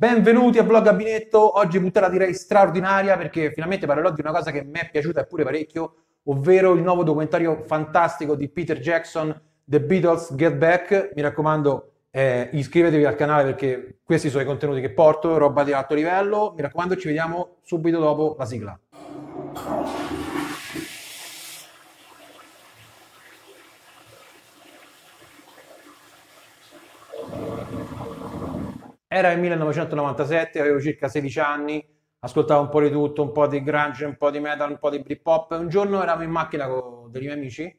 Benvenuti a Vlog Gabinetto, oggi puntata direi straordinaria perché finalmente parlerò di una cosa che mi è piaciuta pure parecchio, ovvero il nuovo documentario fantastico di Peter Jackson, The Beatles Get Back. Mi raccomando, eh, iscrivetevi al canale perché questi sono i contenuti che porto, roba di alto livello. Mi raccomando, ci vediamo subito dopo la sigla. Era il 1997, avevo circa 16 anni, ascoltavo un po' di tutto, un po' di grunge, un po' di metal, un po' di hip hop. Un giorno eravamo in macchina con dei miei amici,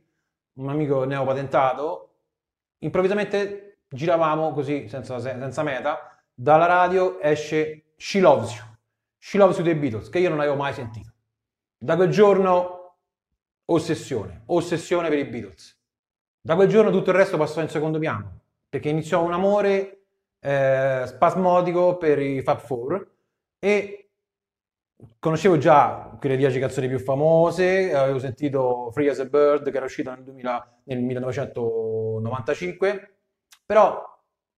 un amico neopatentato, improvvisamente giravamo così, senza, senza meta, dalla radio esce She Loves You, She Loves You dei Beatles, che io non avevo mai sentito. Da quel giorno ossessione, ossessione per i Beatles. Da quel giorno tutto il resto passò in secondo piano, perché iniziò un amore eh, spasmodico per i Fab Four e conoscevo già quelle 10 canzoni più famose, avevo sentito Free as a Bird che era uscita nel, 2000, nel 1995, però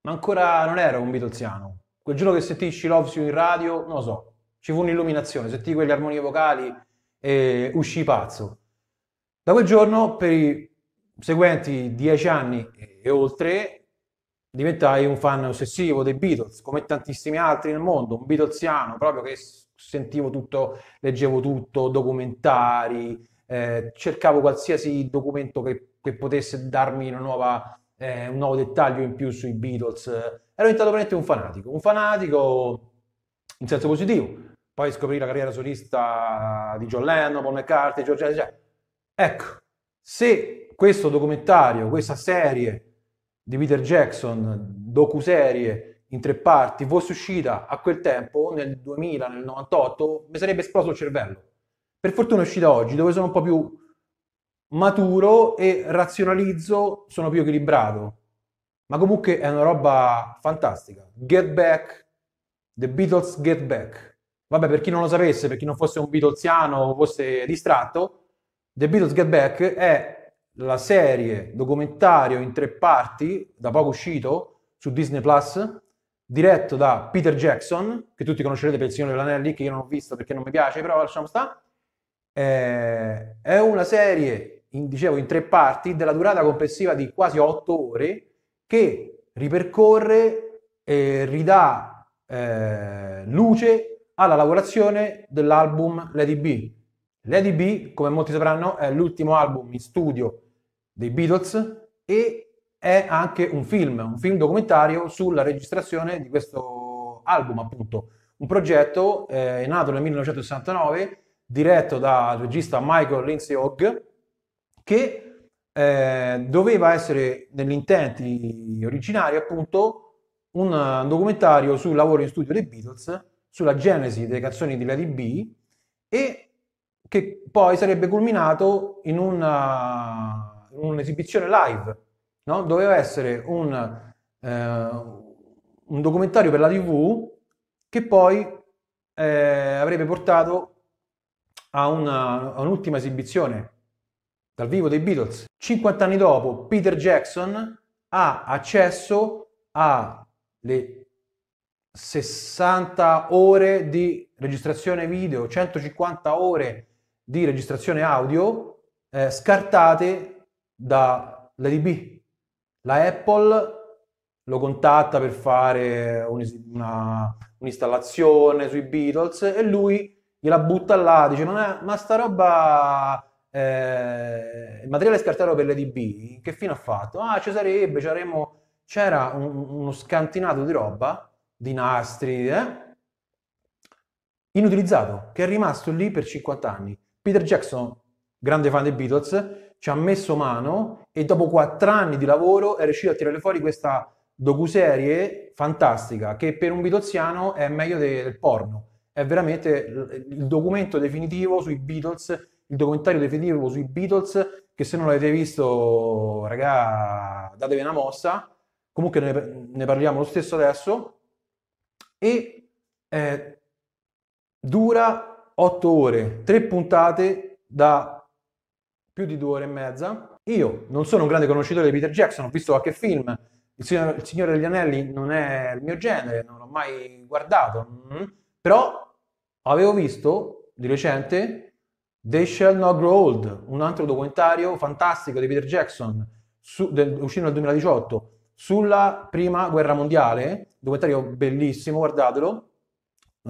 ancora non ero un Beatlesiano. Quel giorno che sentì She Loves You in radio, non lo so, ci fu un'illuminazione, sentì quelle armonie vocali e uscii pazzo. Da quel giorno, per i seguenti dieci anni e oltre, diventai un fan ossessivo dei Beatles, come tantissimi altri nel mondo, un Beatlesiano proprio che sentivo tutto, leggevo tutto, documentari, eh, cercavo qualsiasi documento che, che potesse darmi nuova, eh, un nuovo dettaglio in più sui Beatles. Ero diventato veramente un fanatico, un fanatico in senso positivo. Poi scoprì la carriera solista di John Lennon, Paul McCartney, George Ecco, se questo documentario, questa serie di Peter Jackson, docuserie in tre parti, fosse uscita a quel tempo, nel 2000, nel 98, mi sarebbe esploso il cervello. Per fortuna è uscita oggi, dove sono un po' più maturo e razionalizzo, sono più equilibrato. Ma comunque è una roba fantastica. Get Back, The Beatles Get Back. Vabbè, per chi non lo sapesse, per chi non fosse un Beatlesiano o fosse distratto, The Beatles Get Back è la serie documentario in tre parti, da poco uscito, su Disney Plus, diretto da Peter Jackson, che tutti conoscerete per il Signore dell'Anelli, che io non ho visto perché non mi piace, però lasciamo sta. Eh, è una serie, in, dicevo, in tre parti, della durata complessiva di quasi otto ore, che ripercorre e ridà eh, luce alla lavorazione dell'album Lady B. Lady B, come molti sapranno, è l'ultimo album in studio dei Beatles e è anche un film, un film documentario sulla registrazione di questo album, appunto. Un progetto eh, nato nel 1969, diretto dal regista Michael Lindsay Hogg, che eh, doveva essere, negli intenti originari, appunto, un eh, documentario sul lavoro in studio dei Beatles, sulla genesi delle canzoni di Lady B e che poi sarebbe culminato in una eh, un'esibizione live, no? doveva essere un, eh, un, documentario per la TV che poi eh, avrebbe portato a, una, a un'ultima esibizione dal vivo dei Beatles. 50 anni dopo, Peter Jackson ha accesso alle 60 ore di registrazione video, 150 ore di registrazione audio eh, scartate da Lady B. La Apple lo contatta per fare una, un'installazione sui Beatles e lui gliela butta là, dice ma, ma sta roba, eh, il materiale scartato per Lady B, che fine ha fatto? Ah ci sarebbe, c'era un, uno scantinato di roba, di nastri, eh? inutilizzato, che è rimasto lì per 50 anni. Peter Jackson, grande fan dei Beatles, ci ha messo mano e dopo quattro anni di lavoro è riuscito a tirare fuori questa docuserie fantastica che per un bitoziano è meglio del porno. È veramente il documento definitivo sui Beatles, il documentario definitivo sui Beatles che se non l'avete visto, raga, datevi una mossa. Comunque ne, ne parliamo lo stesso adesso. E eh, dura otto ore, tre puntate da più di due ore e mezza. Io non sono un grande conoscitore di Peter Jackson, ho visto qualche film, il Signore, il Signore degli Anelli non è il mio genere, non l'ho mai guardato, mm-hmm. però avevo visto di recente They Shall Not Grow Old, un altro documentario fantastico di Peter Jackson, su, del, uscito nel 2018, sulla Prima Guerra Mondiale, documentario bellissimo, guardatelo,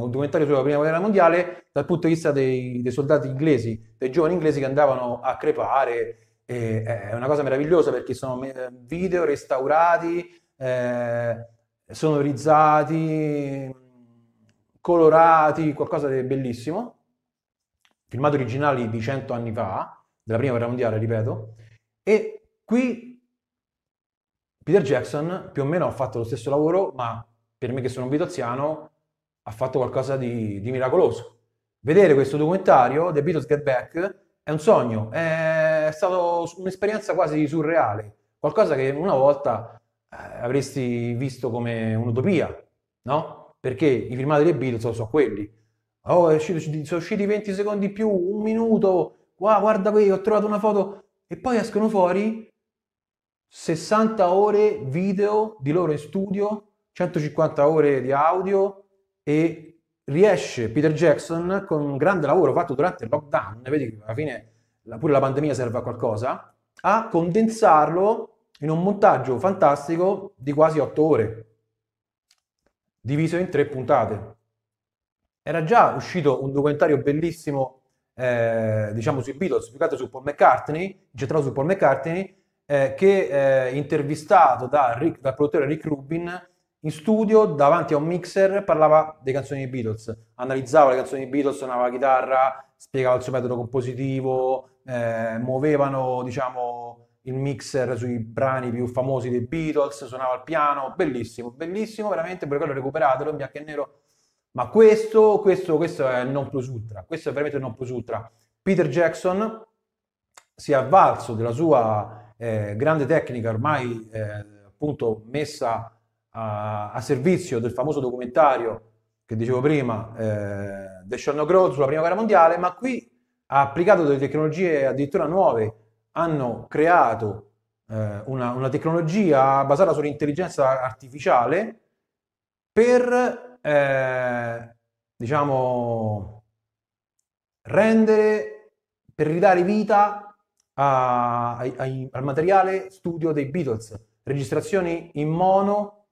un documentario sulla prima guerra mondiale dal punto di vista dei, dei soldati inglesi, dei giovani inglesi che andavano a crepare. E, eh, è una cosa meravigliosa perché sono eh, video restaurati, eh, sonorizzati, colorati, qualcosa di bellissimo. Filmati originali di cento anni fa, della prima guerra mondiale, ripeto. E qui Peter Jackson più o meno ha fatto lo stesso lavoro, ma per me che sono un vitoziano ha fatto qualcosa di, di miracoloso. Vedere questo documentario, The Beatles Get Back, è un sogno, è stata un'esperienza quasi surreale, qualcosa che una volta eh, avresti visto come un'utopia, no? Perché i filmati dei Beatles sono quelli. Oh, uscito, sono usciti 20 secondi più, un minuto, wow, guarda qui, ho trovato una foto. E poi escono fuori 60 ore video di loro in studio, 150 ore di audio, e riesce Peter Jackson con un grande lavoro fatto durante il lockdown, vedi che alla fine pure la pandemia serve a qualcosa, a condensarlo in un montaggio fantastico di quasi otto ore, diviso in tre puntate. Era già uscito un documentario bellissimo, eh, diciamo sui Beatles, più che su Paul McCartney, incentrato su Paul McCartney, eh, che eh, intervistato da Rick, dal produttore Rick Rubin in studio davanti a un mixer parlava delle canzoni dei Beatles, analizzava le canzoni dei Beatles, suonava la chitarra, spiegava il suo metodo compositivo, eh, muovevano diciamo, il mixer sui brani più famosi dei Beatles, suonava il piano, bellissimo, bellissimo veramente, per quello recuperatelo in bianco e nero. Ma questo, questo, questo è il non plus ultra, questo è veramente il non plus ultra. Peter Jackson si è avvalso della sua eh, grande tecnica ormai eh, appunto messa a, a servizio del famoso documentario che dicevo prima, eh, The Shorno Grow sulla prima guerra mondiale, ma qui ha applicato delle tecnologie addirittura nuove, hanno creato eh, una, una, tecnologia basata sull'intelligenza artificiale per, eh, diciamo, rendere, per ridare vita a, a, a, al materiale studio dei Beatles, registrazioni in mono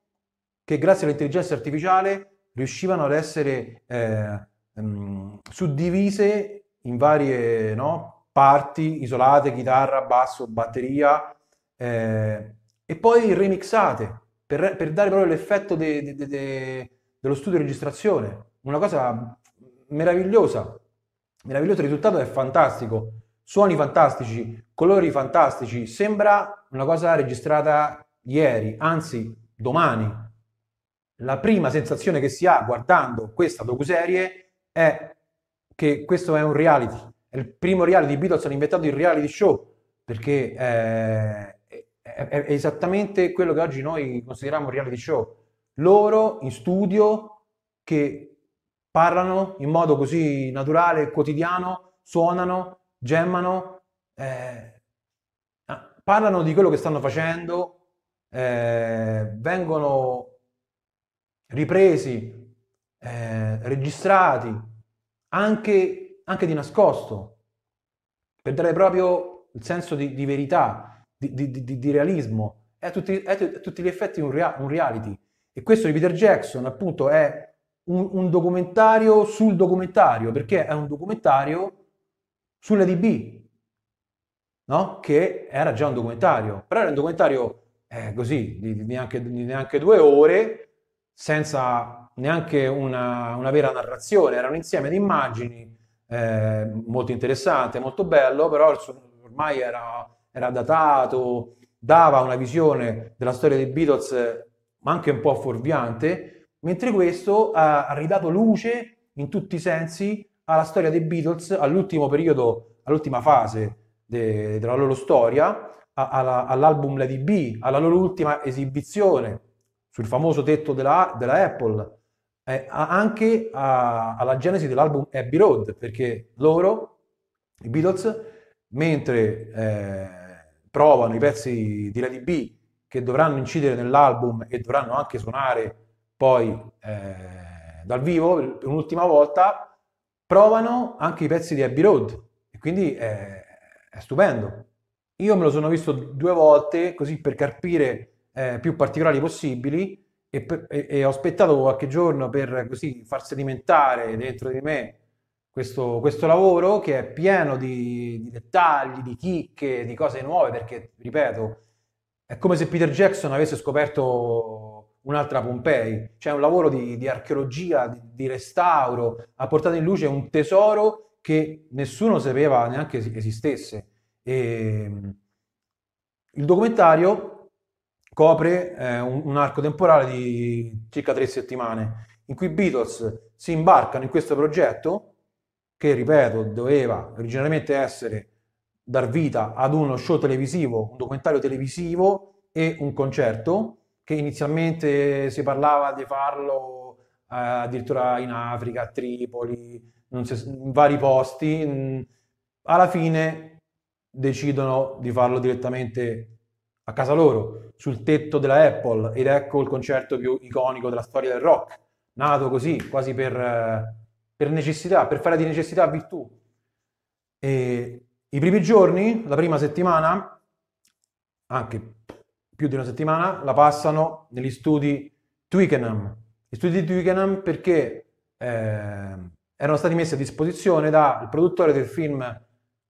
che grazie all'intelligenza artificiale riuscivano ad essere eh, mm, suddivise in varie no, parti isolate, chitarra, basso, batteria, eh, e poi remixate per, per dare proprio l'effetto de, de, de, dello studio di registrazione. Una cosa meravigliosa, meraviglioso, il risultato è fantastico, suoni fantastici, colori fantastici, sembra una cosa registrata ieri, anzi domani, la prima sensazione che si ha guardando questa docuserie è che questo è un reality. È il primo reality, i Beatles hanno inventato il reality show, perché eh, è, è, è esattamente quello che oggi noi consideriamo un reality show. Loro in studio che parlano in modo così naturale e quotidiano, suonano, gemmano, eh, ah, parlano di quello che stanno facendo, eh, vengono ripresi, eh, registrati, anche, anche, di nascosto, per dare proprio il senso di, di verità, di, di, di, realismo. È a tutti, è a tutti gli effetti un, rea, un, reality. E questo di Peter Jackson, appunto, è un, un documentario sul documentario, perché è un documentario sull'ADB, no? che era già un documentario, però era un documentario eh, così, di, neanche, di neanche due ore, senza neanche una, una vera narrazione, era un insieme di immagini eh, molto interessante, molto bello, però ormai era, era datato, dava una visione della storia dei Beatles, ma anche un po' fuorviante, mentre questo ha, ha ridato luce in tutti i sensi alla storia dei Beatles, all'ultimo periodo, all'ultima fase de, della loro storia, alla, all'album Lady B, alla loro ultima esibizione sul famoso tetto della, della Apple, eh, anche a, alla genesi dell'album Abbey Road, perché loro, i Beatles, mentre eh, provano i pezzi di Lady B che dovranno incidere nell'album e dovranno anche suonare poi eh, dal vivo per un'ultima volta, provano anche i pezzi di Abbey Road e quindi eh, è stupendo. Io me lo sono visto due volte così per capire eh, più particolari possibili e, per, e, e, ho aspettato qualche giorno per così far sedimentare dentro di me questo, questo lavoro che è pieno di, di, dettagli, di chicche, di cose nuove, perché, ripeto, è come se Peter Jackson avesse scoperto un'altra Pompei, cioè un lavoro di, di archeologia, di, di restauro, ha portato in luce un tesoro che nessuno sapeva neanche esistesse. E ehm, il documentario copre eh, un, un, arco temporale di circa tre settimane, in cui i Beatles si imbarcano in questo progetto, che ripeto doveva originariamente essere dar vita ad uno show televisivo, un documentario televisivo e un concerto, che inizialmente si parlava di farlo eh, addirittura in Africa, a Tripoli, si, in vari posti. Alla fine decidono di farlo direttamente a casa loro, sul tetto della Apple, ed ecco il concerto più iconico della storia del rock, nato così, quasi per, eh, per necessità, per fare di necessità virtù. E I primi giorni, la prima settimana, anche più di una settimana, la passano negli studi Twickenham. Gli studi di Twickenham perché eh, erano stati messi a disposizione dal produttore del film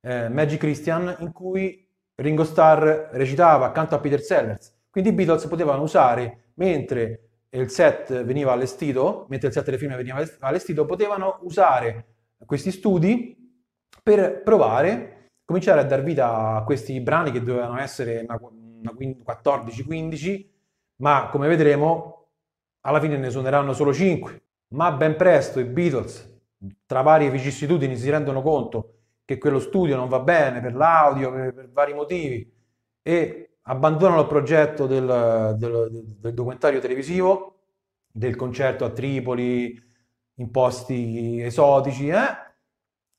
eh, Magic Christian in cui Ringo Starr recitava accanto a Peter Sellers, quindi i Beatles potevano usare, mentre il set veniva allestito, mentre il set del film veniva allestito, potevano usare questi studi per provare, cominciare a dar vita a questi brani che dovevano essere 14-15, ma come vedremo alla fine ne suoneranno solo 5. Ma ben presto i Beatles, tra varie vicissitudini, si rendono conto che quello studio non va bene per l'audio, per, per vari motivi, e abbandonano il progetto del, del, del documentario televisivo, del concerto a Tripoli, in posti esotici, eh?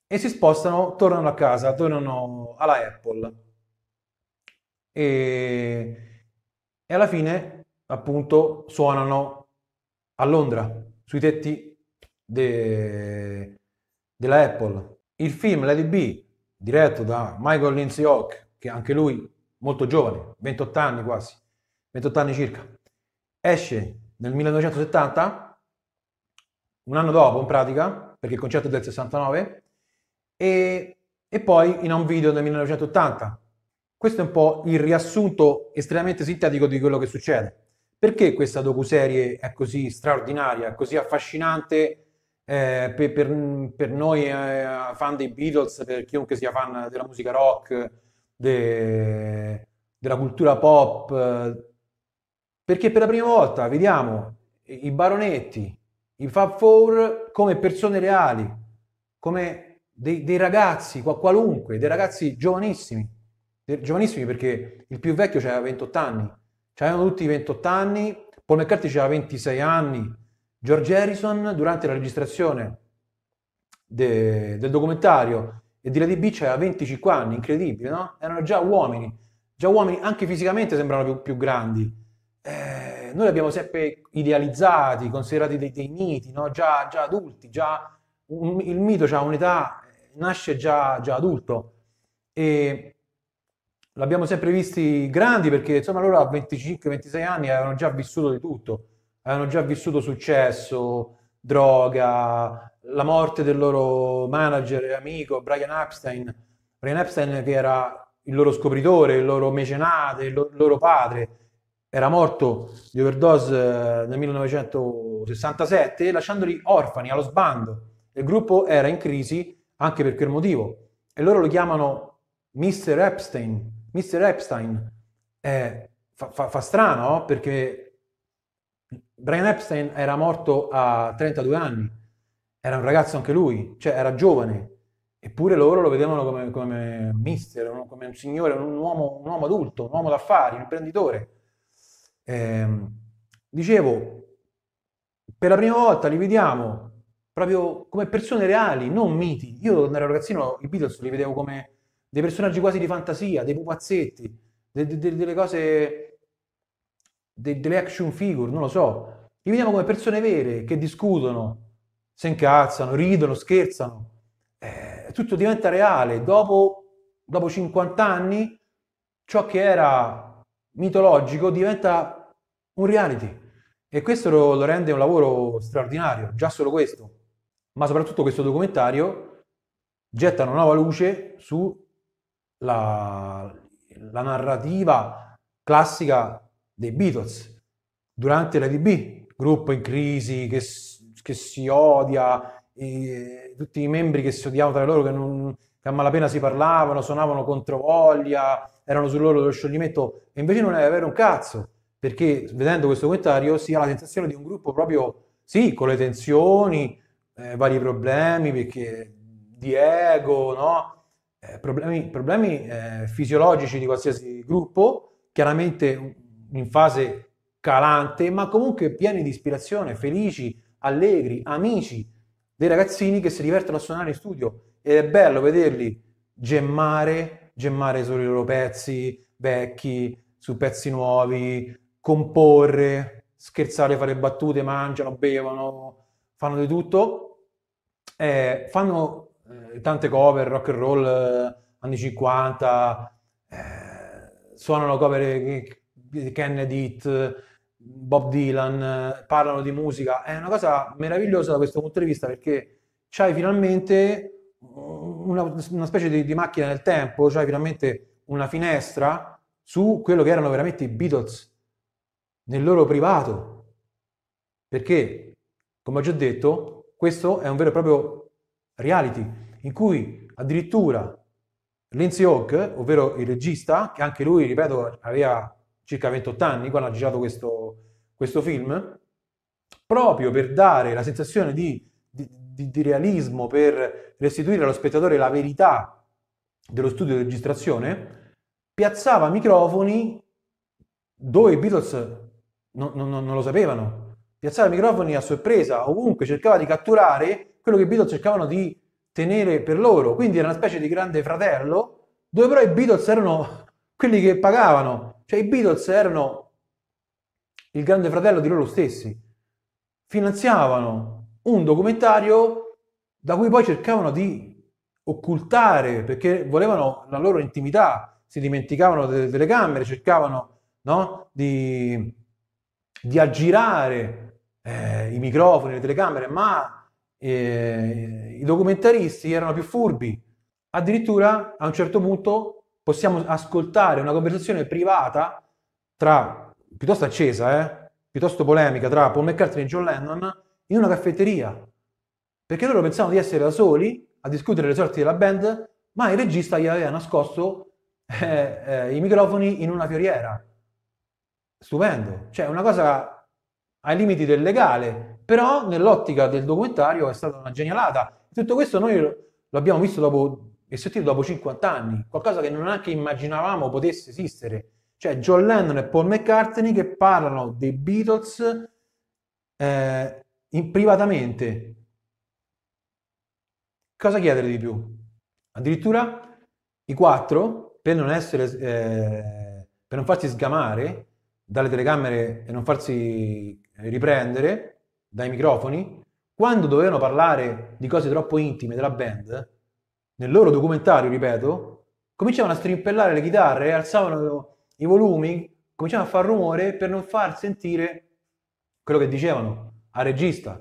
e si spostano, tornano a casa, tornano alla Apple. E, e alla fine, appunto, suonano a Londra, sui tetti de, della Apple. Il film Lady B, diretto da Michael Lindsay Hawk, che anche lui molto giovane, 28 anni quasi, 28 anni circa, esce nel 1970, un anno dopo in pratica, perché il concetto è del 69, e, e poi in un video nel 1980. Questo è un po' il riassunto estremamente sintetico di quello che succede. Perché questa docuserie è così straordinaria, così affascinante eh, per, per, per, noi eh, fan dei Beatles, per chiunque sia fan della musica rock, de, della cultura pop, perché per la prima volta vediamo i baronetti, i Fab Four come persone reali, come dei, dei ragazzi qualunque, dei ragazzi giovanissimi, de, giovanissimi perché il più vecchio aveva 28 anni, avevano tutti 28 anni, Paul McCartney aveva 26 anni, George Harrison durante la registrazione de, del documentario e di Lady Beach aveva 25 anni, incredibile, no? Erano già uomini, già uomini anche fisicamente sembravano più, più grandi. Eh, noi li abbiamo sempre idealizzati, considerati dei, dei miti, no? già, già, adulti, già un, il mito ha cioè un'età, eh, nasce già, già adulto. E l'abbiamo sempre visti grandi perché insomma loro a 25-26 anni avevano già vissuto di tutto avevano già vissuto successo, droga, la morte del loro manager e amico Brian Epstein, Brian Epstein che era il loro scopritore, il loro mecenate, il, lo- il loro padre, era morto di overdose eh, nel 1967, lasciandoli orfani allo sbando. Il gruppo era in crisi anche per quel motivo e loro lo chiamano Mr. Epstein. Mr. Epstein eh, fa, fa, fa strano oh, perché Brian Epstein era morto a 32 anni, era un ragazzo anche lui, cioè era giovane, eppure loro lo vedevano come, come mister, come un signore, un uomo, un uomo adulto, un uomo d'affari, un imprenditore. Eh, dicevo, per la prima volta li vediamo proprio come persone reali, non miti. Io quando ero ragazzino i Beatles li vedevo come dei personaggi quasi di fantasia, dei pupazzetti, de- de- delle cose de- delle action figure, non lo so. Li vediamo come persone vere che discutono, si incazzano, ridono, scherzano. Eh, tutto diventa reale. Dopo, dopo 50 anni, ciò che era mitologico diventa un reality. E questo lo, lo rende un lavoro straordinario, già solo questo. Ma soprattutto questo documentario getta una nuova luce sulla narrativa classica dei Beatles. Durante la DB, gruppo in crisi, che, che si odia, e, tutti i membri che si odiavano tra loro, che, non, che a malapena si parlavano, suonavano contro voglia, erano sull'orlo dello scioglimento, e invece non è vero un cazzo, perché vedendo questo commentario si ha la sensazione di un gruppo proprio, sì, con le tensioni, eh, vari problemi, perché Diego, no? eh, problemi, problemi eh, fisiologici di qualsiasi gruppo, chiaramente in fase calante, ma comunque pieni di ispirazione, felici, allegri, amici dei ragazzini che si divertono a suonare in studio ed è bello vederli gemmare, gemmare solo i loro pezzi vecchi, su pezzi nuovi, comporre, scherzare, fare battute, mangiano, bevono, fanno di tutto, eh, fanno eh, tante cover, rock and roll, eh, anni 50, eh, suonano cover che, Kennedy, Bob Dylan, eh, parlano di musica. È una cosa meravigliosa da questo punto di vista perché c'hai finalmente una, una specie di, di, macchina nel tempo, c'hai finalmente una finestra su quello che erano veramente i Beatles nel loro privato. Perché, come ho già detto, questo è un vero e proprio reality in cui addirittura Lindsay Hawk, ovvero il regista, che anche lui, ripeto, aveva circa 28 anni, quando ha girato questo, questo film, proprio per dare la sensazione di, di, di, di realismo, per restituire allo spettatore la verità dello studio di registrazione, piazzava microfoni dove i Beatles non, non, non, lo sapevano. Piazzava microfoni a sorpresa, ovunque cercava di catturare quello che i Beatles cercavano di tenere per loro. Quindi era una specie di grande fratello, dove però i Beatles erano quelli che pagavano cioè i Beatles erano il grande fratello di loro stessi. Finanziavano un documentario da cui poi cercavano di occultare perché volevano la loro intimità, si dimenticavano delle telecamere, cercavano no, di, di, aggirare eh, i microfoni, le telecamere, ma eh, i documentaristi erano più furbi. Addirittura a un certo punto possiamo ascoltare una conversazione privata tra, piuttosto accesa, eh, piuttosto polemica, tra Paul McCartney e John Lennon in una caffetteria. Perché loro pensavano di essere da soli a discutere le sorti della band, ma il regista gli aveva nascosto eh, eh, i microfoni in una fioriera. Stupendo, cioè una cosa ai limiti del legale, però nell'ottica del documentario è stata una genialata. Tutto questo noi lo abbiamo visto dopo e sentito dopo 50 anni, qualcosa che non anche immaginavamo potesse esistere. Cioè John Lennon e Paul McCartney che parlano dei Beatles eh, in, privatamente. Cosa chiedere di più? Addirittura i quattro, per non, essere, eh, per non farsi sgamare dalle telecamere e non farsi riprendere dai microfoni, quando dovevano parlare di cose troppo intime della band, nel loro documentario, ripeto, cominciavano a strimpellare le chitarre, alzavano i volumi, cominciavano a far rumore per non far sentire quello che dicevano al regista,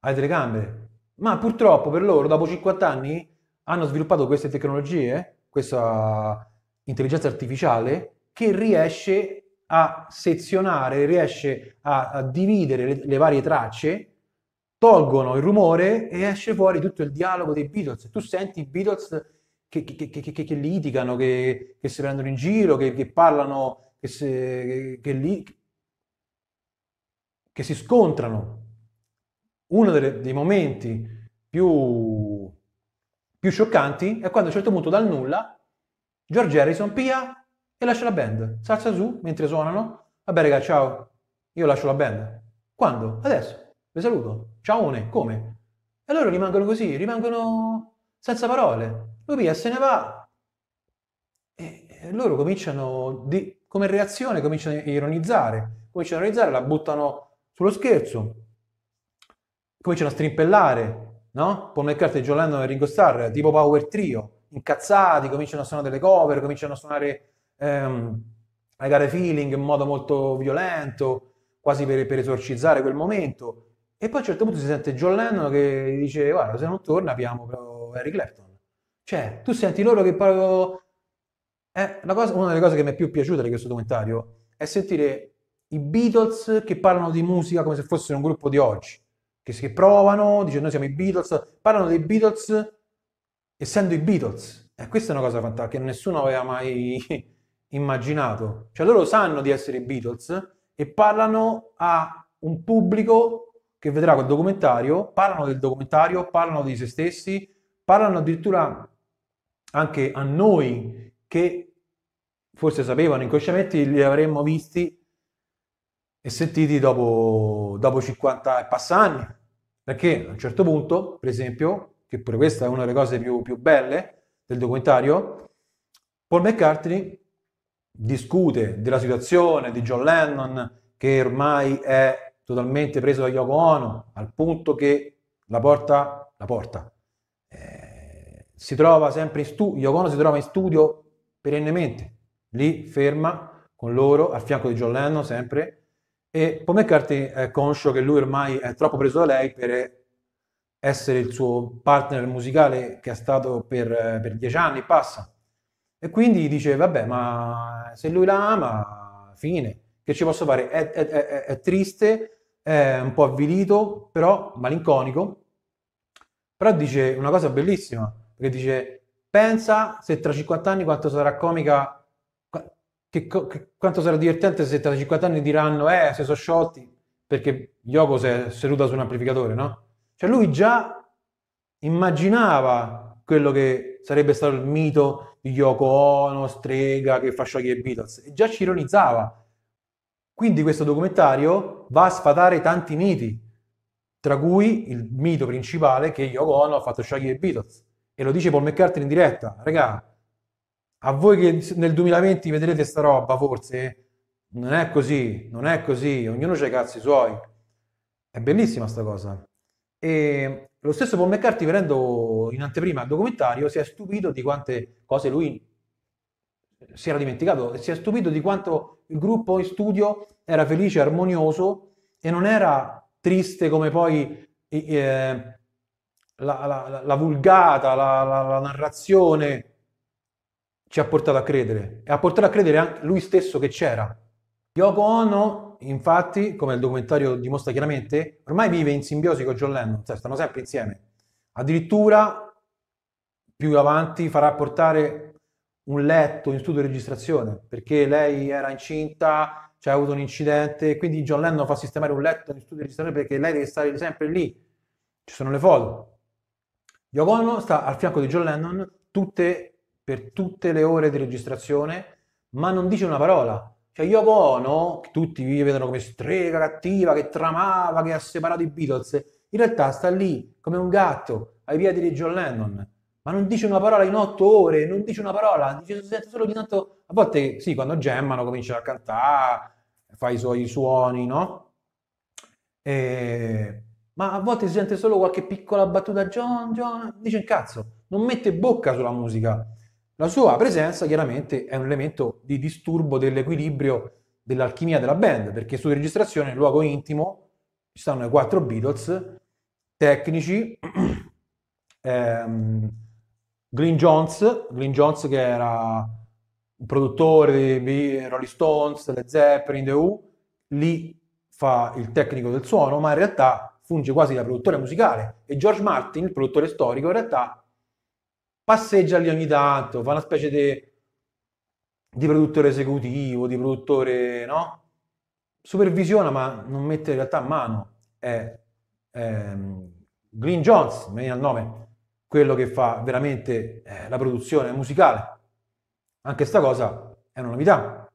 alle telecamere. Ma purtroppo per loro, dopo 50 anni, hanno sviluppato queste tecnologie, questa intelligenza artificiale, che riesce a sezionare, riesce a, a dividere le, le varie tracce tolgono il rumore e esce fuori tutto il dialogo dei Beatles. Tu senti i Beatles che, che, che, che litigano, che, si prendono in giro, che, parlano, che, se, li, che, si scontrano. Uno delle, dei momenti più, più scioccanti è quando a un certo punto dal nulla George Harrison pia e lascia la band. Salsa su mentre suonano. Vabbè raga, ciao, io lascio la band. Quando? Adesso vi saluto, ciaone, come? E loro rimangono così, rimangono senza parole. Lui via, se ne va. E, loro cominciano, di, come reazione, cominciano a ironizzare. Cominciano a ironizzare, la buttano sullo scherzo. Cominciano a strimpellare, no? Paul McCartney, John Lennon e Ringo Starr, tipo Power Trio, incazzati, cominciano a suonare delle cover, cominciano a suonare ehm, I Got Feeling in modo molto violento, quasi per, per esorcizzare quel momento e poi a un certo punto si sente John Lennon che dice guarda se non torna abbiamo Eric Clapton. Cioè tu senti loro che proprio... Eh, cosa, una delle cose che mi è più piaciuta di questo documentario è sentire i Beatles che parlano di musica come se fossero un gruppo di oggi, che si provano, dicono noi siamo i Beatles, parlano dei Beatles essendo i Beatles. E eh, questa è una cosa fantastica che nessuno aveva mai immaginato. Cioè loro sanno di essere i Beatles e parlano a un pubblico che vedrà quel documentario, parlano del documentario, parlano di se stessi, parlano addirittura anche a noi che forse sapevano inconsciamente li avremmo visti e sentiti dopo, dopo 50 e passa anni. Perché a un certo punto, per esempio, che pure questa è una delle cose più, più belle del documentario, Paul McCartney discute della situazione di John Lennon che ormai è totalmente preso da Yoko Ono, al punto che la porta, la porta, eh, si trova sempre in studio, Yoko Ono si trova in studio perennemente, lì ferma con loro, al fianco di John Lennon sempre, e Paul McCartney è conscio che lui ormai è troppo preso da lei per essere il suo partner musicale che è stato per, per dieci anni, passa. E quindi dice, vabbè, ma se lui la ama, fine, che ci posso fare? È, è, è, è triste, è un po' avvilito, però malinconico, però dice una cosa bellissima, perché dice pensa se tra 50 anni quanto sarà comica, che, che, quanto sarà divertente se tra 50 anni diranno eh se sono sciolti, perché Yoko si è seduta su un amplificatore, no? Cioè lui già immaginava quello che sarebbe stato il mito di Yoko Ono, strega che fa sciogliere i Beatles, e già ci ironizzava, quindi questo documentario va a sfatare tanti miti, tra cui il mito principale che Yoko Ono ha fatto sciogliere i Beatles. E lo dice Paul McCartney in diretta, regà, a voi che nel 2020 vedrete sta roba forse, non è così, non è così, ognuno c'ha i cazzi suoi. È bellissima sta cosa. E lo stesso Paul McCartney, venendo in anteprima al documentario, si è stupito di quante cose lui si era dimenticato e si è stupito di quanto il gruppo in studio era felice, armonioso e non era triste come poi eh, la, la, la, vulgata, la, la, narrazione ci ha portato a credere e ha portato a credere anche lui stesso che c'era. Yoko Ono, infatti, come il documentario dimostra chiaramente, ormai vive in simbiosi con John Lennon, cioè stanno sempre insieme. Addirittura più avanti farà portare un letto in studio di registrazione perché lei era incinta, c'è cioè avuto un incidente, quindi John Lennon fa sistemare un letto in studio di registrazione perché lei deve stare sempre lì. Ci sono le foto. Yoko Ono sta al fianco di John Lennon tutte, per tutte le ore di registrazione, ma non dice una parola. Cioè Yoko Ono, che tutti vi vedono come strega cattiva, che tramava, che ha separato i Beatles, in realtà sta lì come un gatto ai piedi di John Lennon ma non dice una parola in otto ore, non dice una parola, dice, solo ogni tanto, a volte sì, quando gemmano comincia a cantare, fa i suoi suoni, no? E... Ma a volte si sente solo qualche piccola battuta, John, John, dice un cazzo, non mette bocca sulla musica. La sua presenza chiaramente è un elemento di disturbo dell'equilibrio dell'alchimia della band, perché su registrazione, nel luogo intimo, ci stanno i quattro Beatles, tecnici, ehm, Glyn Jones, Green Jones che era un produttore di Rolling Stones, Le Zeppelin, The Who, lì fa il tecnico del suono, ma in realtà funge quasi da produttore musicale e George Martin, il produttore storico, in realtà passeggia lì ogni tanto, fa una specie di, di produttore esecutivo, di produttore, no? Supervisiona ma non mette in realtà mano. È, è ehm, Green Jones, mi viene il nome, quello che fa veramente eh, la produzione musicale. Anche sta cosa è una novità.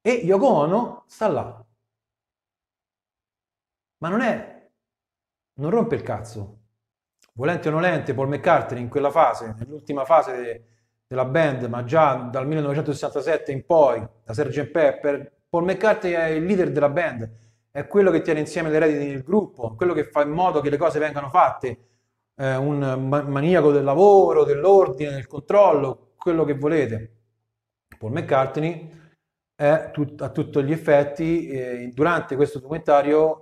E Yoko Ono sta là. Ma non è... non rompe il cazzo. Volente o nolente, Paul McCartney in quella fase, nell'ultima fase de, della band, ma già dal 1967 in poi, da Sgt. Pepper, Paul McCartney è il leader della band, è quello che tiene insieme le redini del gruppo, quello che fa in modo che le cose vengano fatte, eh, un maniaco del lavoro, dell'ordine, del controllo, quello che volete. Paul McCartney è tut- a tutti gli effetti, eh, durante questo documentario,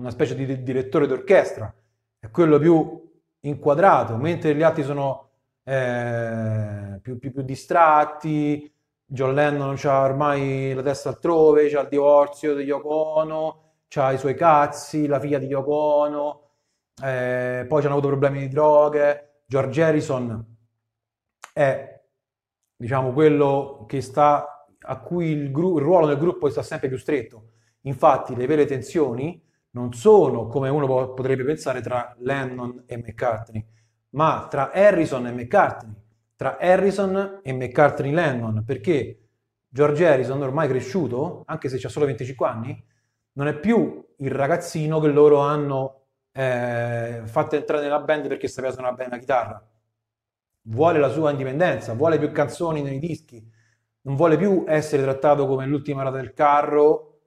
una specie di, direttore d'orchestra, è quello più inquadrato, mentre gli altri sono eh, più, più, più, distratti. John Lennon ha ormai la testa altrove, c'ha il divorzio di Yoko Ono, c'ha i suoi cazzi, la figlia di Yoko Ono, eh, poi ci hanno avuto problemi di droghe. George Harrison è diciamo, quello sta, a cui il, il ruolo del gruppo sta sempre più stretto. Infatti, le vere tensioni non sono come uno po- potrebbe pensare tra Lennon e McCartney, ma tra Harrison e McCartney, tra Harrison e McCartney Lennon, perché George Harrison, ormai cresciuto, anche se ha solo 25 anni, non è più il ragazzino che loro hanno eh, fatta entrare nella band perché sapeva suonare bene la chitarra. Vuole la sua indipendenza, vuole più canzoni nei dischi, non vuole più essere trattato come l'ultima rata del carro,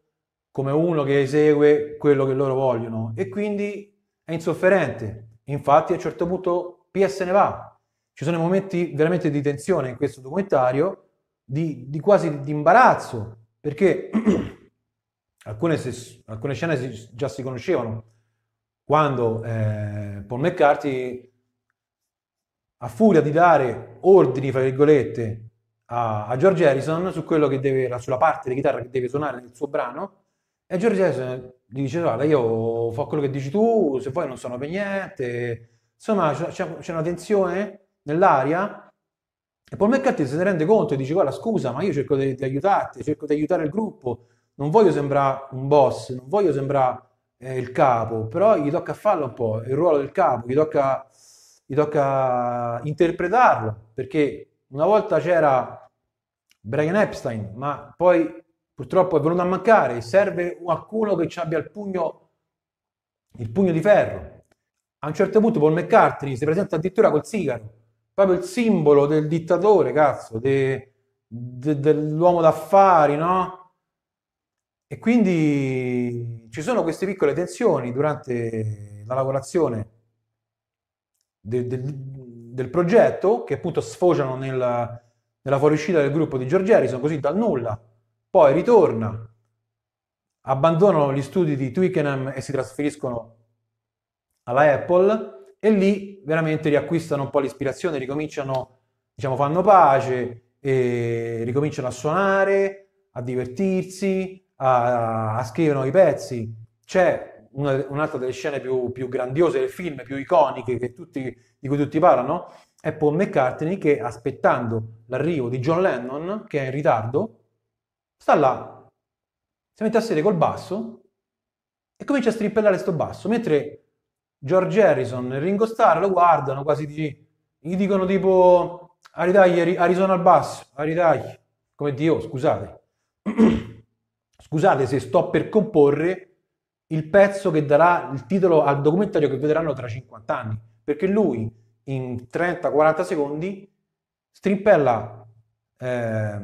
come uno che esegue quello che loro vogliono e quindi è insofferente. Infatti a un certo punto PS ne va. Ci sono momenti veramente di tensione in questo documentario, di, di quasi di imbarazzo, perché alcune, alcune scene già si conoscevano, quando eh, Paul McCarthy, a furia di dare ordini, fra virgolette, a, a George Harrison su quello che deve, sulla parte di chitarra che deve suonare nel suo brano, e George Harrison gli dice, guarda, io fa quello che dici tu, se vuoi non sono per niente, insomma c'è, c'è una tensione nell'aria e Paul McCartney se ne rende conto e dice: Guarda, scusa, ma io cerco di, di aiutarti, cerco di aiutare il gruppo. Non voglio sembrare un boss, non voglio sembrare eh, il capo, però gli tocca farlo un po', il ruolo del capo, gli tocca, gli tocca interpretarlo, perché una volta c'era Brian Epstein, ma poi purtroppo è venuto a mancare, serve qualcuno che ci abbia il pugno, il pugno di ferro. A un certo punto Paul McCartney si presenta addirittura col sigaro, proprio il simbolo del dittatore, cazzo, de, de, dell'uomo d'affari, no? E quindi ci sono queste piccole tensioni durante la lavorazione del, del, del progetto che appunto sfociano nella, nella fuoriuscita del gruppo di George Harrison così dal nulla, poi ritorna, abbandonano gli studi di Twickenham e si trasferiscono alla Apple e lì veramente riacquistano un po' l'ispirazione, ricominciano, diciamo, fanno pace, ricominciano a suonare, a divertirsi, a, a scrivere nuovi pezzi. C'è una, un'altra delle scene più, più, grandiose del film, più iconiche, tutti, di cui tutti parlano, è Paul McCartney che aspettando l'arrivo di John Lennon, che è in ritardo, sta là, si mette a sedere col basso e comincia a strippellare sto basso, mentre George Harrison e Ringo Starr lo guardano quasi di, gli dicono tipo a ritagli, a al basso, a ritagli, come Dio, scusate. Scusate se sto per comporre il pezzo che darà il titolo al documentario che vedranno tra 50 anni, perché lui in 30-40 secondi strimpella eh,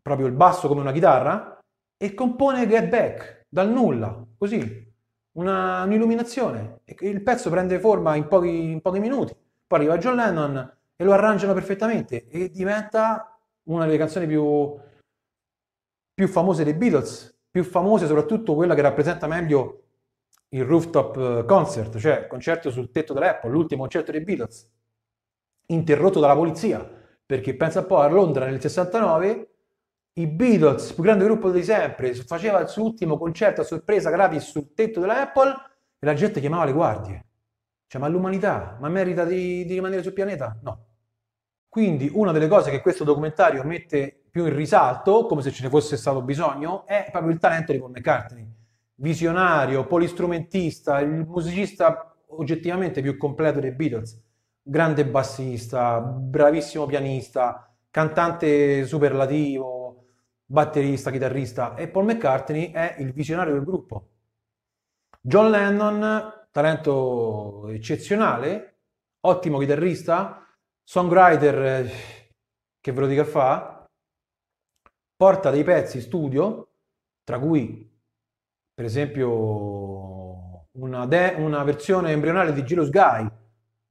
proprio il basso come una chitarra e compone Get Back dal nulla, così, una, un'illuminazione. E il pezzo prende forma in pochi, in pochi minuti. Poi arriva John Lennon e lo arrangiano perfettamente e diventa una delle canzoni più, più famose dei Beatles più famose, soprattutto quella che rappresenta meglio il rooftop eh, concert, cioè il concerto sul tetto dell'Apple, l'ultimo concerto dei Beatles, interrotto dalla polizia, perché pensa un po' a Londra nel 69, i Beatles, il più grande gruppo di sempre, faceva il suo ultimo concerto a sorpresa gratis sul tetto dell'Apple e la gente chiamava le guardie. Cioè, ma l'umanità, ma merita di, di rimanere sul pianeta? No, quindi una delle cose che questo documentario mette più in risalto, come se ce ne fosse stato bisogno, è proprio il talento di Paul McCartney. Visionario, polistrumentista, il musicista oggettivamente più completo dei Beatles. Grande bassista, bravissimo pianista, cantante superlativo, batterista, chitarrista. E Paul McCartney è il visionario del gruppo. John Lennon, talento eccezionale, ottimo chitarrista, Songwriter, eh, che ve lo dica fa, porta dei pezzi studio, tra cui per esempio una, de- una versione embrionale di Gilus Sky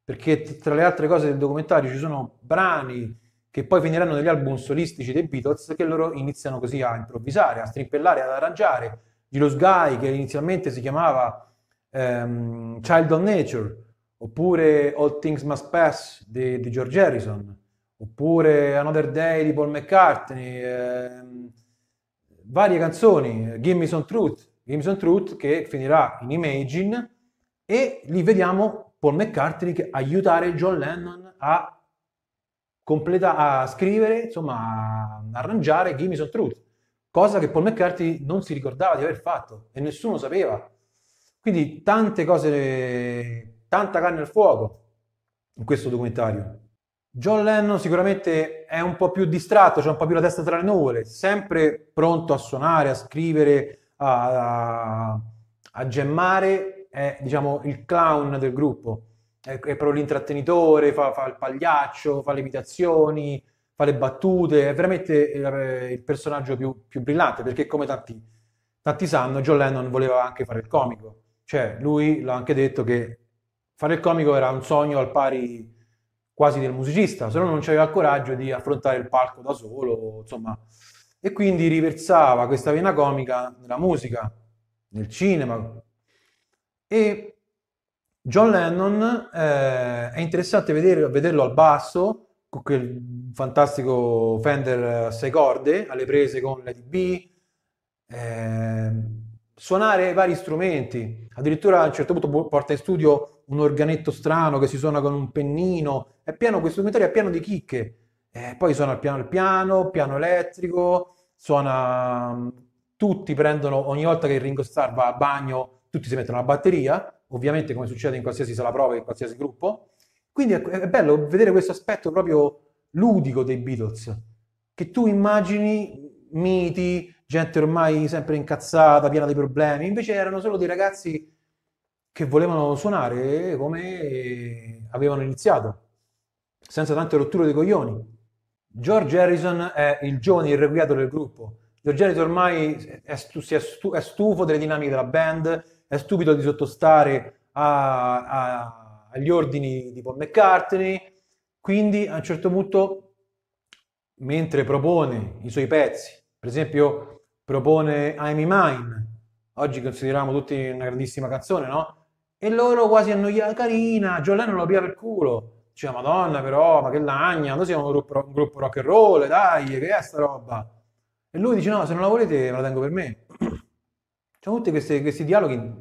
perché tra le altre cose del documentario ci sono brani che poi finiranno negli album solistici dei Beatles che loro iniziano così a improvvisare, a strimpellare, ad arrangiare. Gilus Sky che inizialmente si chiamava ehm, Child of Nature, oppure All Things Must Pass di, di George Harrison, oppure Another Day di Paul McCartney, ehm, varie canzoni, Gimme Some Truth, Gimme Some Truth che finirà in Imagine e lì vediamo Paul McCartney aiutare John Lennon a, completa- a scrivere, insomma, a arrangiare Gimme Some Truth, cosa che Paul McCartney non si ricordava di aver fatto e nessuno sapeva. Quindi tante cose tanta carne al fuoco in questo documentario. John Lennon sicuramente è un po' più distratto, c'è cioè un po' più la testa tra le nuvole, sempre pronto a suonare, a scrivere, a, a, a gemmare, è diciamo il clown del gruppo, è, è proprio l'intrattenitore, fa, fa, il pagliaccio, fa le imitazioni, fa le battute, è veramente il, eh, personaggio più, più brillante perché come tanti, tanti sanno John Lennon voleva anche fare il comico, cioè lui l'ha anche detto che Fare il comico era un sogno al pari quasi del musicista, se no non aveva il coraggio di affrontare il palco da solo, insomma. E quindi riversava questa vena comica nella musica, nel cinema. E John Lennon eh, è interessante vederlo, vederlo al basso, con quel fantastico Fender a sei corde, alle prese con Lady B, eh, suonare vari strumenti. Addirittura a un certo punto porta in studio un organetto strano che si suona con un pennino. È pieno, questo documentario è pieno di chicche. Eh, poi suona il piano al piano, piano elettrico, suona... Mm, tutti prendono, ogni volta che il Ringo Starr va a bagno, tutti si mettono la batteria, ovviamente come succede in qualsiasi sala prova, in qualsiasi gruppo. Quindi è, è bello vedere questo aspetto proprio ludico dei Beatles, che tu immagini miti, gente ormai sempre incazzata, piena di problemi, invece erano solo dei ragazzi che volevano suonare come avevano iniziato, senza tante rotture di coglioni. George Harrison è il giovane irrequieto del gruppo. George Harrison ormai è, stu- è, stu- è stufo delle dinamiche della band, è stupido di sottostare a, a, agli ordini di Paul McCartney, quindi a un certo punto, mentre propone i suoi pezzi, per esempio propone I'm Mine, oggi consideriamo tutti una grandissima canzone, no? E loro quasi annoiati, carina, Giolene lo piava il culo. dice madonna però, ma che lagna, noi siamo un gruppo, un gruppo rock and roll, dai, che è sta roba? E lui dice, no, se non la volete me la tengo per me. C'è tutti questi, questi, dialoghi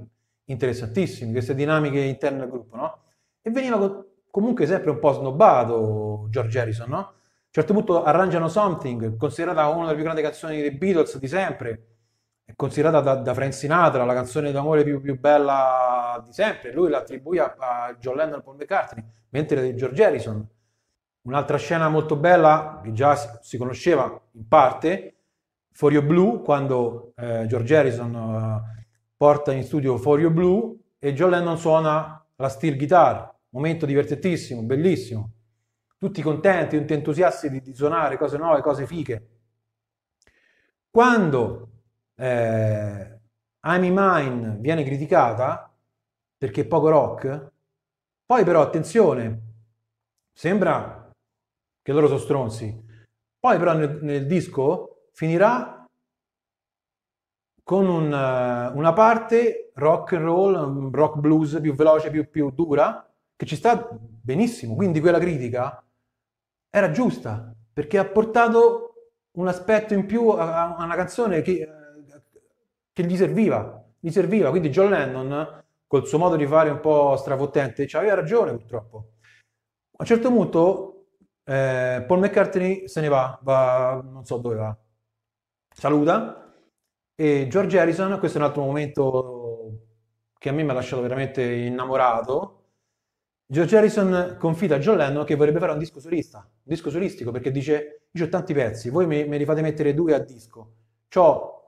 interessantissimi, queste dinamiche interne al gruppo, no? E veniva co- comunque sempre un po' snobbato George Harrison, no? A un certo punto arrangiano Something, considerata una delle più grandi canzoni dei Beatles di sempre, è considerata da, da Frank Sinatra la canzone d'amore più, più bella di sempre, lui l'attribuì a, a John Lennon e Paul McCartney, mentre di George Harrison. Un'altra scena molto bella, che già si, conosceva in parte, Forio Blue, quando eh, George Harrison eh, porta in studio Forio Blue e John Lennon suona la steel guitar, momento divertentissimo, bellissimo. Tutti contenti, tutti entusiasti di, di suonare cose nuove, cose fiche. Quando eh, I'm Mine viene criticata perché è poco rock, poi però attenzione, sembra che loro sono stronzi, poi però nel, nel disco finirà con un, eh, una parte rock and roll, mm, rock blues più veloce, più, più dura, che ci sta benissimo, quindi quella critica era giusta perché ha portato un aspetto in più a, una canzone che eh, che gli serviva, gli serviva. Quindi John Lennon, col suo modo di fare un po' strafottente, aveva ragione purtroppo. A un certo punto eh, Paul McCartney se ne va, va, non so dove va, saluta e George Harrison, questo è un altro momento che a me mi ha lasciato veramente innamorato, George Harrison confida a John Lennon che vorrebbe fare un disco solista, un disco solistico, perché dice, io ho tanti pezzi, voi me, mi li fate mettere due a disco, ho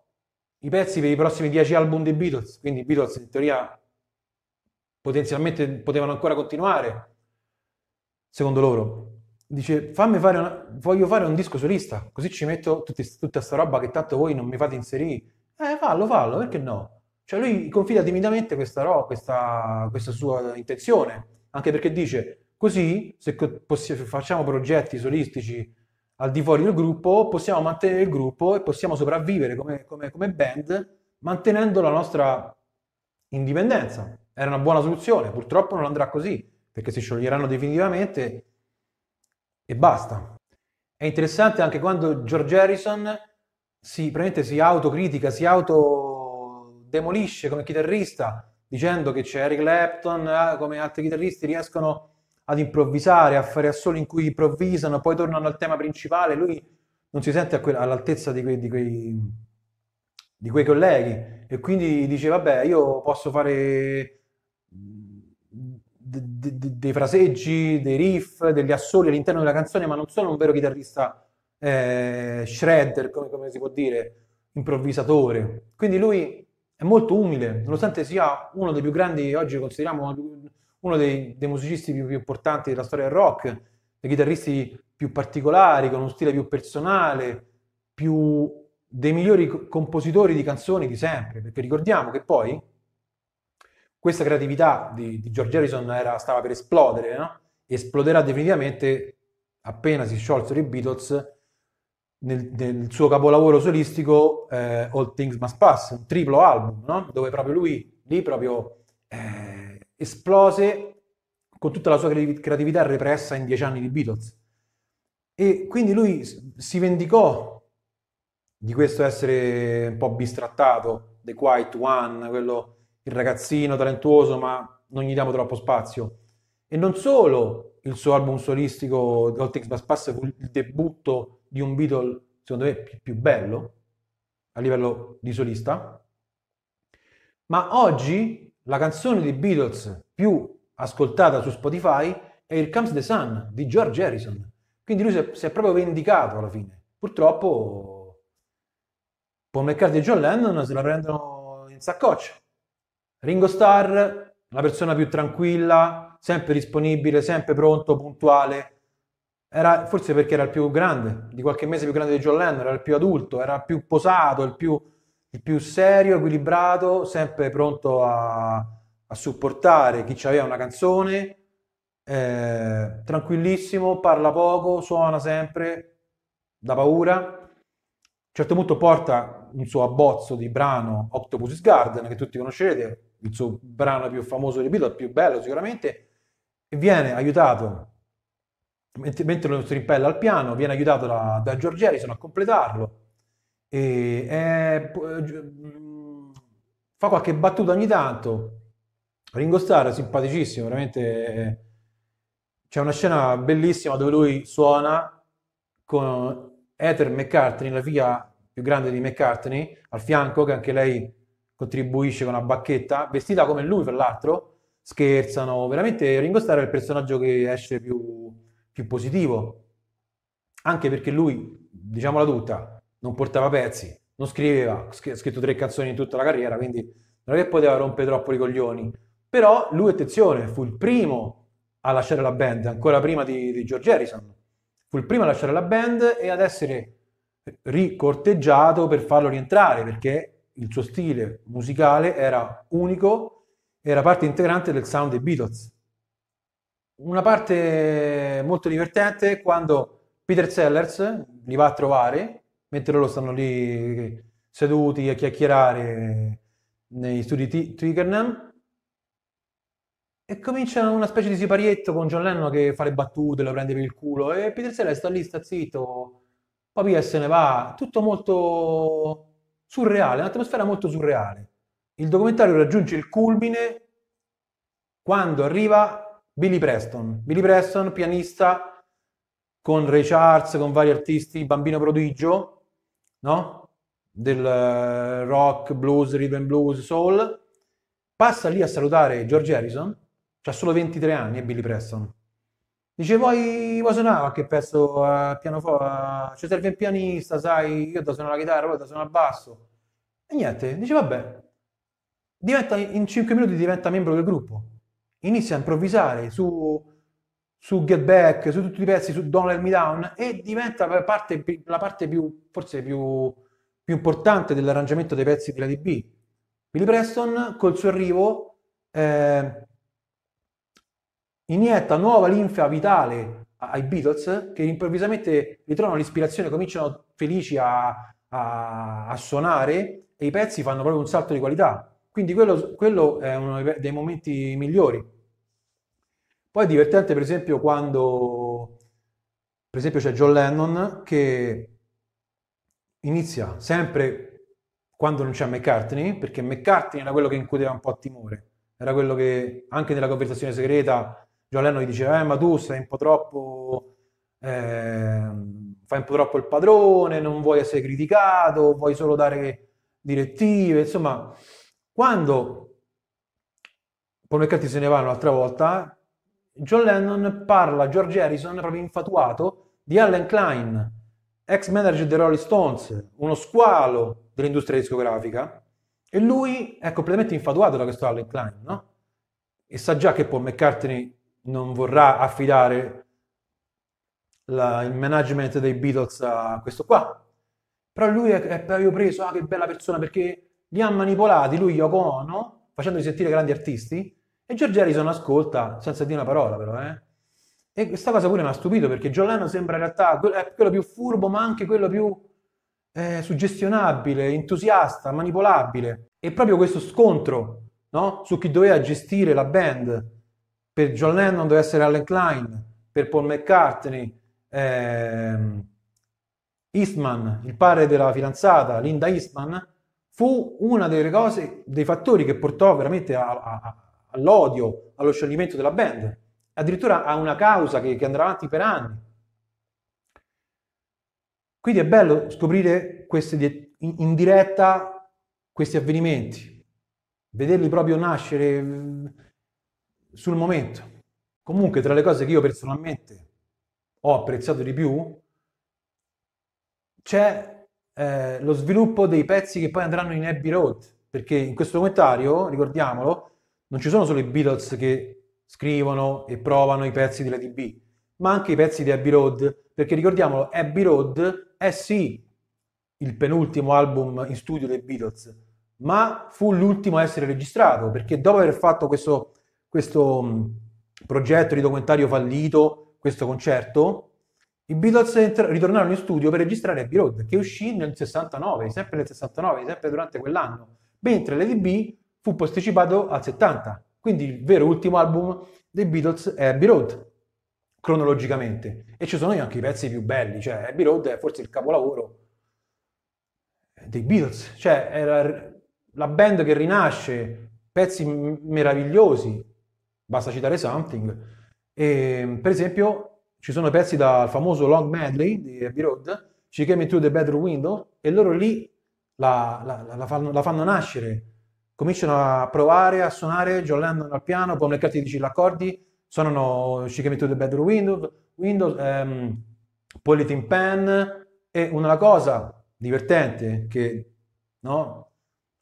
i pezzi per i prossimi dieci album dei Beatles, quindi i Beatles in teoria potenzialmente potevano ancora continuare, secondo loro. Dice, fammi fare una, voglio fare un disco solista, così ci metto tutti, tutta questa roba che tanto voi non mi fate inserire. Eh, fallo, fallo, perché no? Cioè lui confida timidamente questa, roba, questa, questa sua intenzione, anche perché dice, così se, se facciamo progetti solistici al di fuori del gruppo, possiamo mantenere il gruppo e possiamo sopravvivere come, come, come band mantenendo la nostra indipendenza. Era una buona soluzione, purtroppo non andrà così, perché si scioglieranno definitivamente e basta. È interessante anche quando George Harrison si, si autocritica, si autodemolisce come chitarrista, dicendo che c'è Eric Clapton, ah, come altri chitarristi riescono a ad improvvisare, a fare assoli in cui improvvisano, poi tornano al tema principale, lui non si sente que- all'altezza di, que- di, quei- di quei colleghi e quindi dice vabbè io posso fare dei de, de fraseggi, dei riff, degli assoli all'interno della canzone, ma non sono un vero chitarrista eh, shredder, come, come, si può dire, improvvisatore. Quindi lui è molto umile, nonostante sia uno dei più grandi, oggi consideriamo uno uno dei, dei musicisti più, più, importanti della storia del rock, dei chitarristi più particolari, con uno stile più personale, più dei migliori compositori di canzoni di sempre, perché ricordiamo che poi questa creatività di, di George Harrison era, stava per esplodere, no? esploderà definitivamente appena si sciolsero i Beatles nel, nel, suo capolavoro solistico eh, All Things Must Pass, un triplo album, no? dove proprio lui lì proprio eh, esplose con tutta la sua creatività repressa in dieci anni di Beatles. E quindi lui si vendicò di questo essere un po' bistrattato, The Quiet One, quello, il ragazzino talentuoso ma non gli diamo troppo spazio. E non solo il suo album solistico The All Things Must Pass fu il debutto di un Beatle, secondo me, più, più bello a livello di solista, ma oggi la canzone dei Beatles più ascoltata su Spotify è Il Comes the Sun di George Harrison. Quindi lui si è, si è proprio vendicato alla fine. Purtroppo Paul McCartney e John Lennon se la prendono in saccoccia. Ringo Starr, la persona più tranquilla, sempre disponibile, sempre pronto, puntuale. Era, forse perché era il più grande, di qualche mese più grande di John Lennon, era il più adulto, era il più posato, il più il più serio, equilibrato, sempre pronto a, a supportare chi aveva una canzone, eh, tranquillissimo, parla poco, suona sempre, da paura. A un certo punto porta un suo abbozzo di brano Octopus Garden, che tutti conoscete, il suo brano più famoso di Beatles, più bello sicuramente, e viene aiutato, mentre lo strimpella al piano, viene aiutato da, da George Harrison a completarlo e, è, eh, mm, fa qualche battuta ogni tanto. Ringo Starr è simpaticissimo, veramente. Eh, c'è una scena bellissima dove lui suona con Ether McCartney, la figlia più grande di McCartney, al fianco, che anche lei contribuisce con una bacchetta, vestita come lui, fra l'altro. Scherzano, veramente Ringo Starr è il personaggio che esce più, più positivo, anche perché lui, diciamola tutta, non portava pezzi, non scriveva, ha scritto tre canzoni in tutta la carriera, quindi non è che poteva rompere troppo i coglioni. Però lui, attenzione, fu il primo a lasciare la band, ancora prima di, di George Harrison. Fu il primo a lasciare la band e ad essere ricorteggiato per farlo rientrare, perché il suo stile musicale era unico, era parte integrante del sound dei Beatles. Una parte molto divertente quando Peter Sellers li va a trovare mentre loro stanno lì seduti a chiacchierare nei studi t- Twickenham e comincia una specie di siparietto con John Lennon che fa le battute, lo prende per il culo e Peter Sellers sta lì, sta zitto, Papias se ne va, tutto molto surreale, un'atmosfera molto surreale. Il documentario raggiunge il culmine quando arriva Billy Preston, Billy Preston pianista con Ray Charles, con vari artisti, bambino prodigio, no? Del eh, rock, blues, rhythm blues, soul. Passa lì a salutare George Harrison, ha solo 23 anni e Billy Preston. Dice, poi vuoi suonare qualche pezzo a eh, pianoforte? Eh, ci serve il pianista, sai, io da suonare la chitarra, poi da suonare il basso. E niente, dice, vabbè, diventa, in 5 minuti diventa membro del gruppo. Inizia a improvvisare su su Get Back, su tutti i pezzi, su Don't Let Me Down e diventa la parte, la parte più, forse più, più, importante dell'arrangiamento dei pezzi di Lady B. Billy Preston col suo arrivo eh, inietta nuova linfa vitale ai Beatles che improvvisamente ritrovano l'ispirazione, cominciano felici a, a, a, suonare e i pezzi fanno proprio un salto di qualità. Quindi quello, quello è uno dei momenti migliori. Poi è divertente per esempio quando, per esempio c'è John Lennon che inizia sempre quando non c'è McCartney, perché McCartney era quello che incuteva un po' a timore, era quello che anche nella conversazione segreta John Lennon gli diceva eh ma tu sei un po' troppo... Eh, fai un po' troppo il padrone, non vuoi essere criticato, vuoi solo dare direttive, insomma, quando Paul McCartney se ne va un'altra volta, John Lennon parla a George Harrison proprio infatuato di Allen Klein, ex manager dei Rolling Stones, uno squalo dell'industria discografica, e lui è ecco, completamente infatuato da questo Allen Klein, no? E sa già che Paul McCartney non vorrà affidare la, il management dei Beatles a questo qua. Però lui è, è proprio preso, ah che bella persona, perché li ha manipolati, lui Yoko Ono, facendoli sentire grandi artisti, e George Harrison ascolta, senza dire una parola però, eh? E questa cosa pure mi ha stupito perché John Lennon sembra in realtà eh, quello più furbo, ma anche quello più eh, suggestionabile, entusiasta, manipolabile. E proprio questo scontro no? su chi doveva gestire la band, per John Lennon doveva essere Allen Klein, per Paul McCartney, eh, Eastman, il padre della fidanzata Linda Eastman, fu una delle cose, dei fattori che portò veramente a, a, all'odio, allo scioglimento della band, addirittura a una causa che, che andrà avanti per anni. Quindi è bello scoprire queste, in, diretta questi avvenimenti, vederli proprio nascere mm, sul momento. Comunque, tra le cose che io personalmente ho apprezzato di più, c'è eh, lo sviluppo dei pezzi che poi andranno in Abbey Road, perché in questo documentario, ricordiamolo, non ci sono solo i Beatles che scrivono e provano i pezzi della DB, ma anche i pezzi di Abbey Road, perché ricordiamolo, Abbey Road è sì il penultimo album in studio dei Beatles, ma fu l'ultimo a essere registrato, perché dopo aver fatto questo, questo mm, progetto di documentario fallito, questo concerto, i Beatles ritornarono in studio per registrare Abbey Road, che uscì nel 69, sempre nel 69, sempre durante quell'anno, mentre Lady B fu posticipato al 70. Quindi il vero ultimo album dei Beatles è Abbey Road, cronologicamente. E ci sono anche i pezzi più belli, cioè Abbey Road è forse il capolavoro dei Beatles, cioè era la band che rinasce, pezzi meravigliosi, basta citare Something. E, ehm, per esempio ci sono pezzi dal famoso Long Medley di Abbey Road, She Came Through the Bedroom Window, e loro lì la, la, la, fanno, la fanno nascere cominciano a provare a suonare, John Lennon al piano, Paul McCartney dice gli accordi, suonano She Came Into The Bedroom Window, Windows, ehm, Politin Pen e una cosa divertente che no,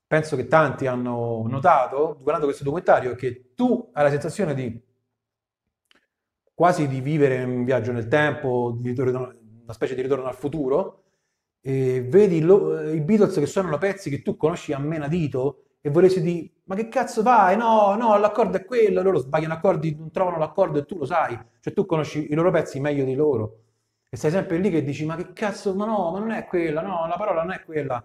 penso che tanti hanno notato guardando questo documentario è che tu hai la sensazione di quasi di vivere un viaggio nel tempo, ritorno, una specie di ritorno al futuro, e vedi lo, i Beatles che suonano pezzi che tu conosci a menadito, e volessi dire ma che cazzo vai? No, no, l'accordo è quello, loro sbagliano accordi, non trovano l'accordo e tu lo sai, cioè tu conosci i loro pezzi meglio di loro e stai sempre lì che dici ma che cazzo, ma no, ma non è quella, no, la parola non è quella,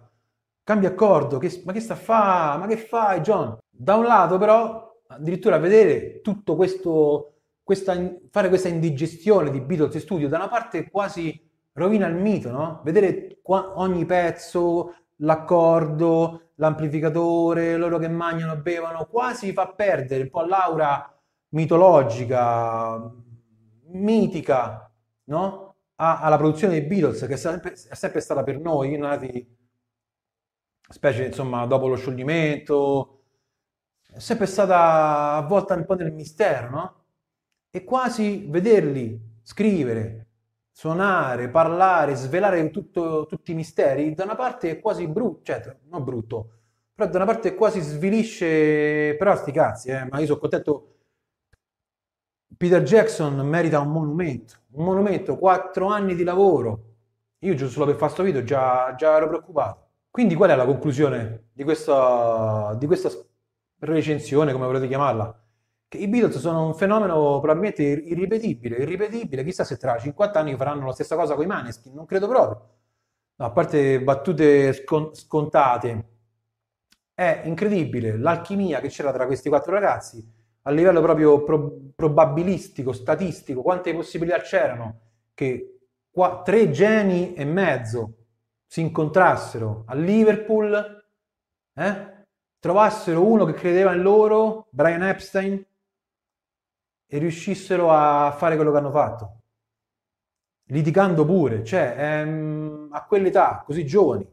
cambia accordo, che, ma che sta a fare, ma che fai John? Da un lato però addirittura vedere tutto questo, questa, fare questa indigestione di Beatles Studio, da una parte quasi rovina il mito, no? Vedere ogni pezzo, l'accordo, l'amplificatore, loro che mangiano, bevono, quasi fa perdere un po' l'aura mitologica, mitica, no? A, alla produzione dei Beatles, che è sempre, è sempre stata per noi, nati, specie insomma dopo lo scioglimento, è sempre stata avvolta un po' nel mistero, no? E quasi vederli scrivere, suonare, parlare, svelare tutto, tutti i misteri, da una parte è quasi brutto, cioè non brutto, però da una parte è quasi svilisce, però sti cazzi, eh, ma io sono contento. Peter Jackson merita un monumento, un monumento, quattro anni di lavoro. Io giusto solo per fare questo video già, già ero preoccupato. Quindi qual è la conclusione di questa, di questa recensione, come volete chiamarla? I Beatles sono un fenomeno probabilmente irripetibile, irripetibile, chissà se tra 50 anni faranno la stessa cosa con i Maneskin, non credo proprio. No, a parte battute scontate, è incredibile l'alchimia che c'era tra questi quattro ragazzi a livello proprio pro- probabilistico, statistico, quante possibilità c'erano che qua- tre geni e mezzo si incontrassero a Liverpool, eh? trovassero uno che credeva in loro, Brian Epstein, e riuscissero a fare quello che hanno fatto. Litigando pure, cioè ehm, a quell'età, così giovani,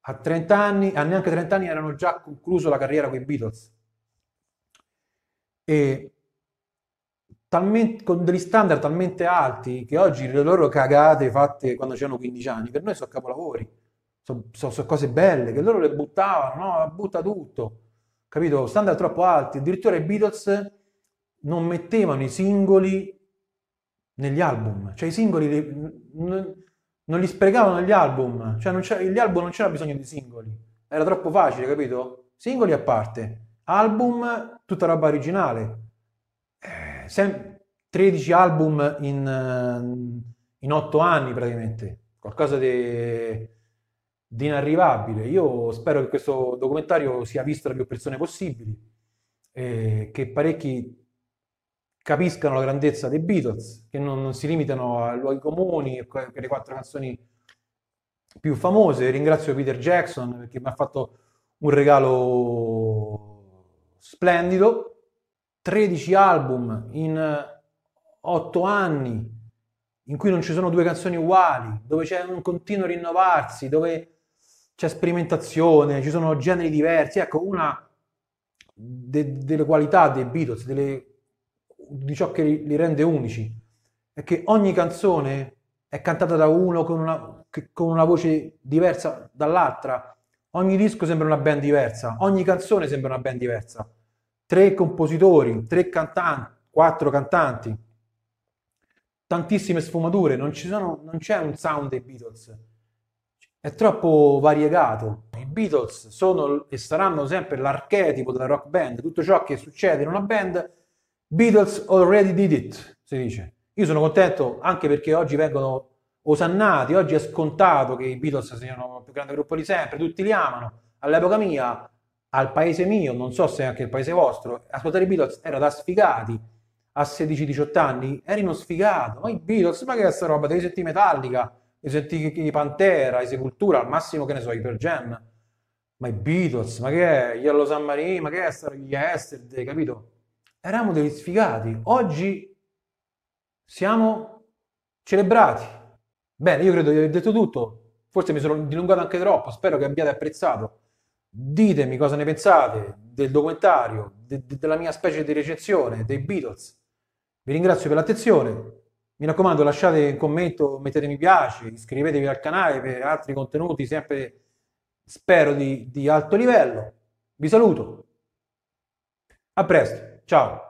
a 30 anni, a neanche 30 anni erano già concluso la carriera con i Beatles. E talmente, con degli standard talmente alti che oggi le loro cagate fatte quando c'erano 15 anni, per noi sono capolavori, sono so, so cose belle, che loro le buttavano, no, butta tutto, capito? Standard troppo alti, addirittura i Beatles non mettevano i singoli negli album, cioè i singoli li, non, non li sprecavano negli album, cioè gli album non c'era bisogno di singoli, era troppo facile, capito? Singoli a parte, album tutta roba originale, eh, sem- 13 album in, in 8 anni praticamente, qualcosa di di inarrivabile. Io spero che questo documentario sia visto da più persone possibili, eh, che parecchi capiscano la grandezza dei Beatles, che non, non si limitano a luoghi comuni, per le quattro canzoni più famose. Ringrazio Peter Jackson perché mi ha fatto un regalo splendido. 13 album in 8 eh, anni in cui non ci sono due canzoni uguali, dove c'è un continuo rinnovarsi, dove c'è sperimentazione, ci sono generi diversi. Ecco, una de- delle qualità dei Beatles, delle di ciò che li rende unici è che ogni canzone è cantata da uno con una, con una voce diversa dall'altra. Ogni disco sembra una band diversa, ogni canzone sembra una band diversa. Tre compositori, tre cantanti, quattro cantanti, tantissime sfumature, non, sono, non c'è un sound dei Beatles, è troppo variegato. I Beatles sono e saranno sempre l'archetipo della rock band, tutto ciò che succede in una band Beatles already did it, si dice. Io sono contento anche perché oggi vengono osannati, oggi è scontato che i Beatles siano il più grande gruppo di sempre, tutti li amano. All'epoca mia, al paese mio, non so se anche il paese vostro, ascoltare i Beatles era da sfigati. A 16-18 anni eri uno sfigato, ma i Beatles, ma che è sta roba? Devi sentire Metallica, devi sentire i Pantera, i Sepultura, al massimo che ne so, i Pearl Jam. Ma i Beatles, ma che è? Yellow San Marino, ma che è? Gli Yesterday, capito? eravamo degli sfigati, oggi siamo celebrati. Bene, io credo di aver detto tutto, forse mi sono dilungato anche troppo, spero che abbiate apprezzato. Ditemi cosa ne pensate del documentario, de- de- della mia specie di recensione, dei Beatles. Vi ringrazio per l'attenzione, mi raccomando lasciate un commento, mettete mi piace, iscrivetevi al canale per altri contenuti sempre, spero, di, di alto livello. Vi saluto, a presto. Tchau!